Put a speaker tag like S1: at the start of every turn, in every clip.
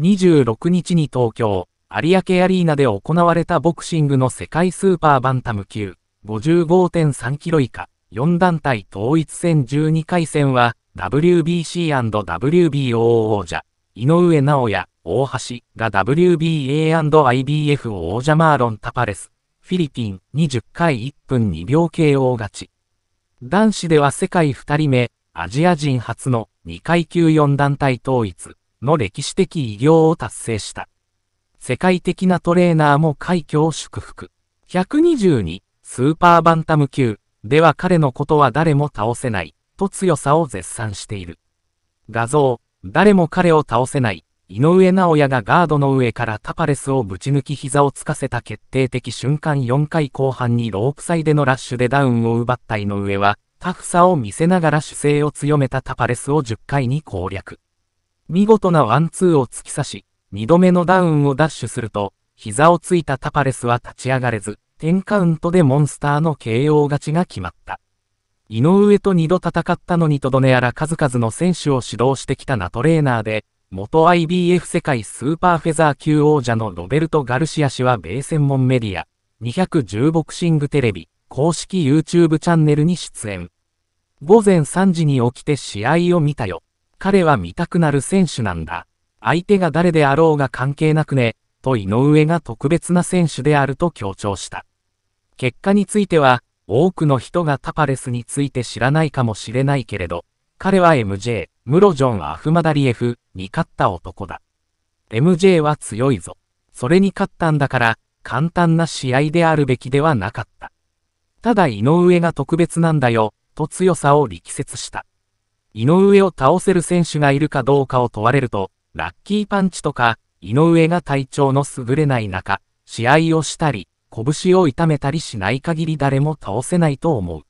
S1: 26日に東京、有明アリーナで行われたボクシングの世界スーパーバンタム級、55.3キロ以下、4団体統一戦12回戦は、WBC&WBO 王者、井上直也、大橋が WBA&IBF 王者マーロン・タパレス、フィリピン20回1分2秒 KO 勝ち。男子では世界2人目、アジア人初の2階級4団体統一、の歴史的偉業を達成した。世界的なトレーナーも快挙を祝福。122スーパーバンタム級では彼のことは誰も倒せないと強さを絶賛している。画像、誰も彼を倒せない、井上直也がガードの上からタパレスをぶち抜き膝をつかせた決定的瞬間4回後半にロープサイでのラッシュでダウンを奪った井上は、タフさを見せながら姿勢を強めたタパレスを10回に攻略。見事なワンツーを突き刺し、2度目のダウンをダッシュすると、膝をついたタパレスは立ち上がれず、10カウントでモンスターの KO 勝ちが決まった。井上と2度戦ったのにとどねやら数々の選手を指導してきたナトレーナーで、元 IBF 世界スーパーフェザー級王者のロベルト・ガルシア氏は米専門メディア、210ボクシングテレビ、公式 YouTube チャンネルに出演。午前3時に起きて試合を見たよ。彼は見たくなる選手なんだ。相手が誰であろうが関係なくね、と井上が特別な選手であると強調した。結果については、多くの人がタパレスについて知らないかもしれないけれど、彼は MJ、ムロジョン・アフマダリエフに勝った男だ。MJ は強いぞ。それに勝ったんだから、簡単な試合であるべきではなかった。ただ井上が特別なんだよ、と強さを力説した。井上を倒せる選手がいるかどうかを問われると、ラッキーパンチとか、井上が体調の優れない中、試合をしたり、拳を痛めたりしない限り誰も倒せないと思う。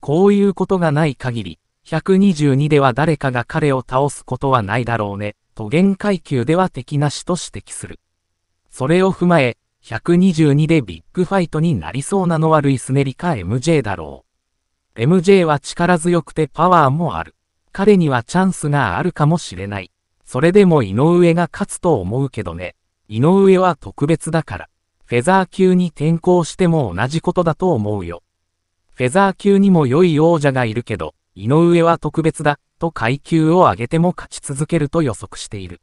S1: こういうことがない限り、122では誰かが彼を倒すことはないだろうね、と限階級では敵なしと指摘する。それを踏まえ、122でビッグファイトになりそうなのはルイスネリか MJ だろう。MJ は力強くてパワーもある。彼にはチャンスがあるかもしれない。それでも井上が勝つと思うけどね。井上は特別だから。フェザー級に転向しても同じことだと思うよ。フェザー級にも良い王者がいるけど、井上は特別だ、と階級を上げても勝ち続けると予測している。